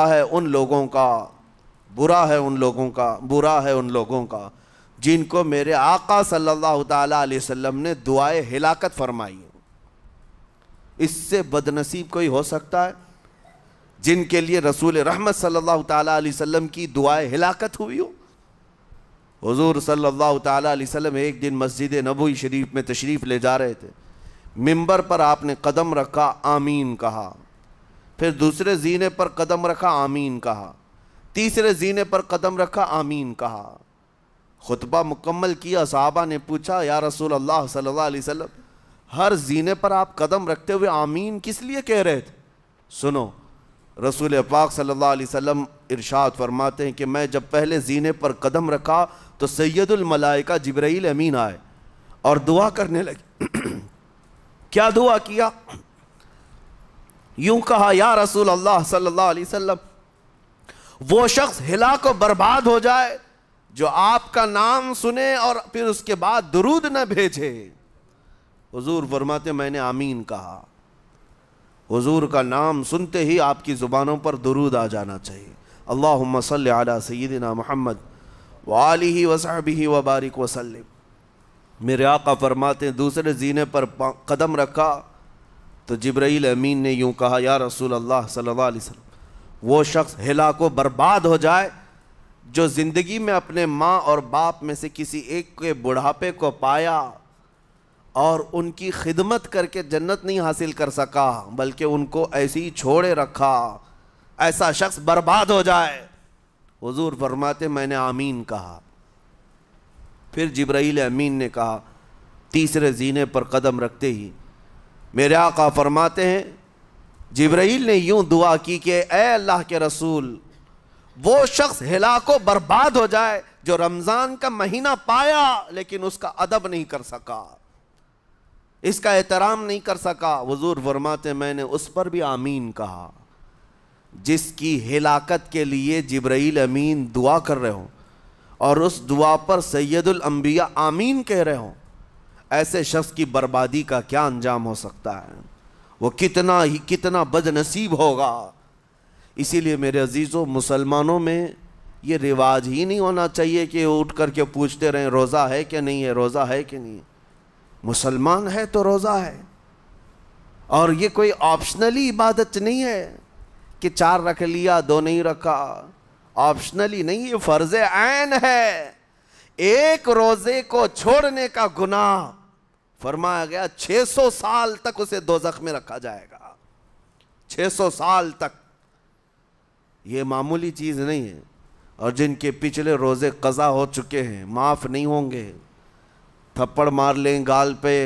है उन लोगों का बुरा है उन लोगों का बुरा है उन लोगों का जिनको मेरे आका सल्लल्लाहु अलैहि वसल्लम ने दुआए हिलाकत फरमाई इससे बदनसीब कोई हो सकता है जिनके लिए रसूल रहमत सल्लल्लाहु अलैहि वसल्लम की दुआए हिलाकत हुई हो हजूर सल्लल्लाहु अलैहि वसल्लम एक दिन मस्जिद नबी शरीफ में तशरीफ़ ले जा रहे थे मिंबर पर आपने कदम रखा आमीन कहा फिर दूसरे जीने पर कदम रखा आमीन कहा तीसरे जीने पर कदम रखा आमीन कहा खुतबा मुकम्मल किया साहबा ने पूछा या रसूल अल्लाह सल्लल्लाहु अलैहि वसल्लम हर जीने पर आप कदम रखते हुए आमीन किस लिए कह रहे थे सुनो रसूल पाक सल्लल्लाहु अलैहि वसल्लम इरशाद फरमाते हैं कि मैं जब पहले जीने पर कदम रखा तो सैदुलमलाइका जबराइल अमीन आए और दुआ करने लगे क्या दुआ किया यूं कहा या रसूल अल्लाह सल्लल्लाहु अलैहि वसल्लम वो शख्स हिला को बर्बाद हो जाए जो आपका नाम सुने और फिर उसके बाद दरूद न भेजे हुजूर फरमाते मैंने आमीन कहा हुजूर का नाम सुनते ही आपकी ज़ुबानों पर दरूद आ जाना चाहिए अल्लाह सल अला सैदिना महमद वाली वसाबी वबारिक वसलम मेरे आका फरमाते दूसरे जीने पर कदम रखा तो जब्राइल अमीन ने यूँ कहा या रसूल अल्लाह सल्लल्लाहु अलैहि वसल्लम वो शख्स हिला को बर्बाद हो जाए जो ज़िंदगी में अपने माँ और बाप में से किसी एक के बुढ़ापे को पाया और उनकी खिदमत करके जन्नत नहीं हासिल कर सका बल्कि उनको ऐसे ही छोड़े रखा ऐसा शख्स बर्बाद हो जाए हुजूर फरमाते मैंने आमीन कहा फिर जब्राइल अमीन ने कहा तीसरे जीने पर कदम रखते ही मेरे आका फरमाते हैं जिब्राइल ने यूं दुआ की कि ए अल्लाह के रसूल वो शख्स हिलाको बर्बाद हो जाए जो रमज़ान का महीना पाया लेकिन उसका अदब नहीं कर सका इसका एहतराम नहीं कर सका वजूर फरमाते मैंने उस पर भी आमीन कहा जिसकी हिलाकत के लिए जिब्राइल अमीन दुआ कर रहे हो और उस दुआ पर सैदुल अम्बिया आमीन कह रहे हों ऐसे शख्स की बर्बादी का क्या अंजाम हो सकता है वो कितना ही कितना बदनसीब होगा इसीलिए मेरे अजीज़ों मुसलमानों में ये रिवाज ही नहीं होना चाहिए कि उठ करके पूछते रहें रोज़ा है कि नहीं है रोज़ा है कि नहीं मुसलमान है तो रोज़ा है और ये कोई ऑप्शनली इबादत नहीं है कि चार रख लिया दो नहीं रखा ऑप्शनली नहीं ये फ़र्ज़ आन है एक रोज़े को छोड़ने का गुनाह फरमाया गया 600 साल तक उसे दो में रखा जाएगा 600 साल तक ये मामूली चीज़ नहीं है और जिनके पिछले रोज़े कज़ा हो चुके हैं माफ़ नहीं होंगे थप्पड़ मार लें गाल पे